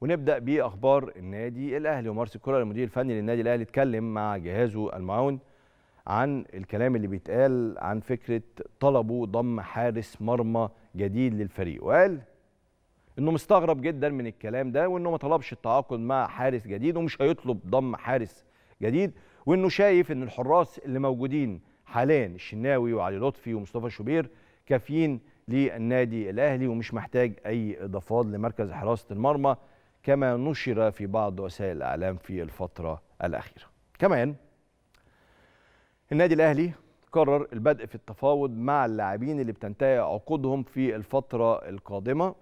ونبدا باخبار النادي الاهلي ومارس الكره المدير الفني للنادي الاهلي اتكلم مع جهازه المعاون عن الكلام اللي بيتقال عن فكره طلبه ضم حارس مرمى جديد للفريق وقال انه مستغرب جدا من الكلام ده وانه ما طلبش التعاقد مع حارس جديد ومش هيطلب ضم حارس جديد وانه شايف ان الحراس اللي موجودين حاليا الشناوي وعلي لطفي ومصطفى شوبير كافيين للنادي الاهلي ومش محتاج اي اضافات لمركز حراسه المرمى كما نشر في بعض وسائل الإعلام في الفترة الأخيرة كمان النادي الأهلي قرر البدء في التفاوض مع اللاعبين اللي بتنتهي عقودهم في الفترة القادمة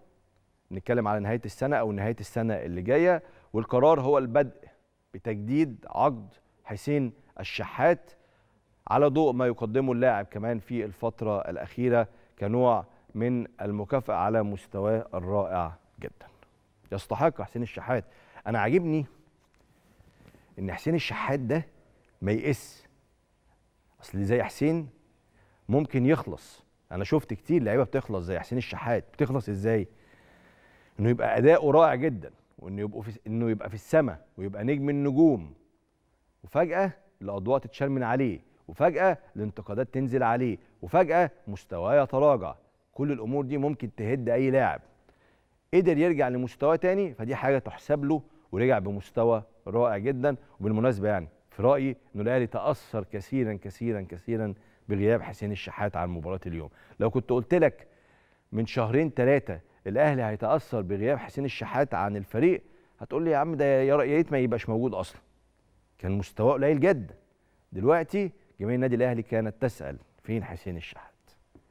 نتكلم على نهاية السنة أو نهاية السنة اللي جاية والقرار هو البدء بتجديد عقد حسين الشحات على ضوء ما يقدمه اللاعب كمان في الفترة الأخيرة كنوع من المكافأة على مستواه الرائع جداً يستحق حسين الشحات انا عاجبني ان حسين الشحات ده ما يقس اصل زي حسين ممكن يخلص انا شفت كتير لعيبه بتخلص زي حسين الشحات بتخلص ازاي انه يبقى اداؤه رائع جدا وانه يبقى في انه يبقى في السماء ويبقى نجم النجوم وفجاه الاضواء تتشال من عليه وفجاه الانتقادات تنزل عليه وفجاه مستواه يتراجع كل الامور دي ممكن تهد اي لاعب قدر يرجع لمستواه تاني فدي حاجه تحسب له ورجع بمستوى رائع جدا وبالمناسبه يعني في رايي انه الاهلي تاثر كثيرا كثيرا كثيرا بغياب حسين الشحات عن مباراه اليوم لو كنت قلت لك من شهرين ثلاثه الاهلي هيتاثر بغياب حسين الشحات عن الفريق هتقول لي يا عم ده يا ريت ما يبقاش موجود اصلا كان مستواه قليل جدا دلوقتي جماهير النادي الاهلي كانت تسال فين حسين الشحات